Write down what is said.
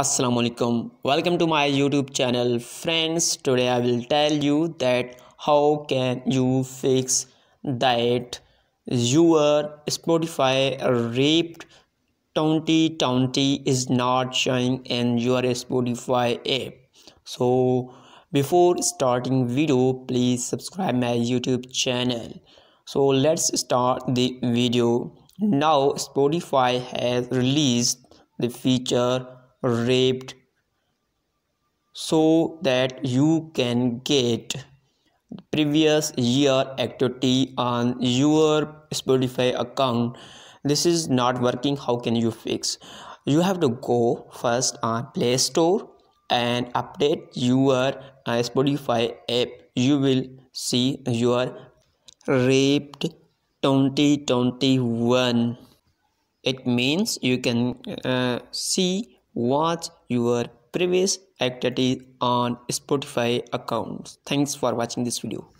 Assalamualaikum welcome to my youtube channel friends today I will tell you that how can you fix that your Spotify raped 2020 is not showing in your Spotify app so before starting video please subscribe my youtube channel so let's start the video now Spotify has released the feature raped so that you can get previous year activity on your spotify account this is not working how can you fix you have to go first on play store and update your uh, spotify app you will see your raped 2021 it means you can uh, see watch your previous activity on Spotify accounts. Thanks for watching this video.